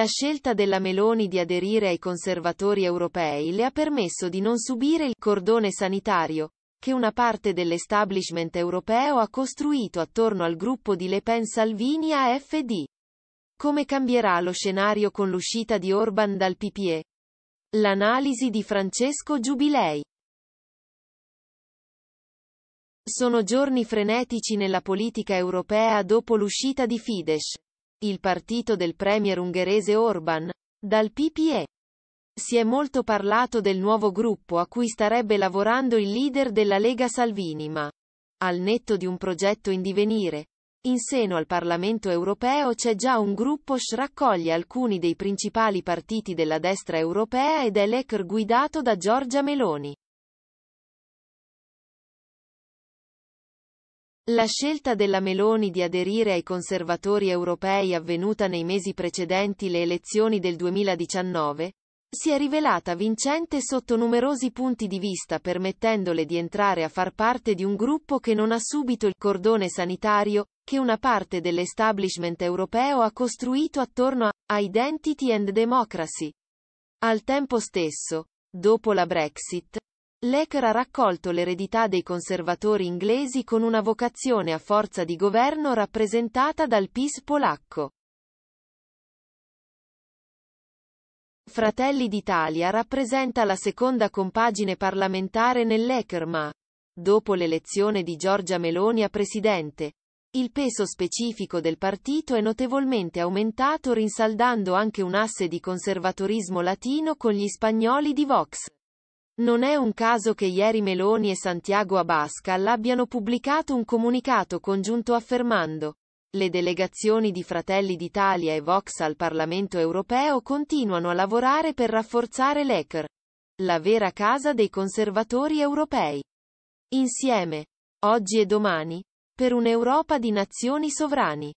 La scelta della Meloni di aderire ai conservatori europei le ha permesso di non subire il cordone sanitario che una parte dell'establishment europeo ha costruito attorno al gruppo di Le Pen Salvini AFD. Come cambierà lo scenario con l'uscita di Orban dal PPE? L'analisi di Francesco Giubilei. Sono giorni frenetici nella politica europea dopo l'uscita di Fidesz. Il partito del premier ungherese Orban. Dal PPE. Si è molto parlato del nuovo gruppo a cui starebbe lavorando il leader della Lega Salvini ma, al netto di un progetto in divenire, in seno al Parlamento europeo c'è già un gruppo che raccoglie alcuni dei principali partiti della destra europea ed è l'ECR guidato da Giorgia Meloni. La scelta della Meloni di aderire ai conservatori europei avvenuta nei mesi precedenti le elezioni del 2019, si è rivelata vincente sotto numerosi punti di vista permettendole di entrare a far parte di un gruppo che non ha subito il cordone sanitario, che una parte dell'establishment europeo ha costruito attorno a Identity and Democracy. Al tempo stesso, dopo la Brexit, Lecker ha raccolto l'eredità dei conservatori inglesi con una vocazione a forza di governo rappresentata dal PiS polacco. Fratelli d'Italia rappresenta la seconda compagine parlamentare nell'Ecker ma, dopo l'elezione di Giorgia Meloni a presidente, il peso specifico del partito è notevolmente aumentato rinsaldando anche un asse di conservatorismo latino con gli spagnoli di Vox. Non è un caso che ieri Meloni e Santiago Abascal abbiano pubblicato un comunicato congiunto affermando le delegazioni di Fratelli d'Italia e Vox al Parlamento europeo continuano a lavorare per rafforzare l'ECR, la vera casa dei conservatori europei. Insieme, oggi e domani, per un'Europa di nazioni sovrani.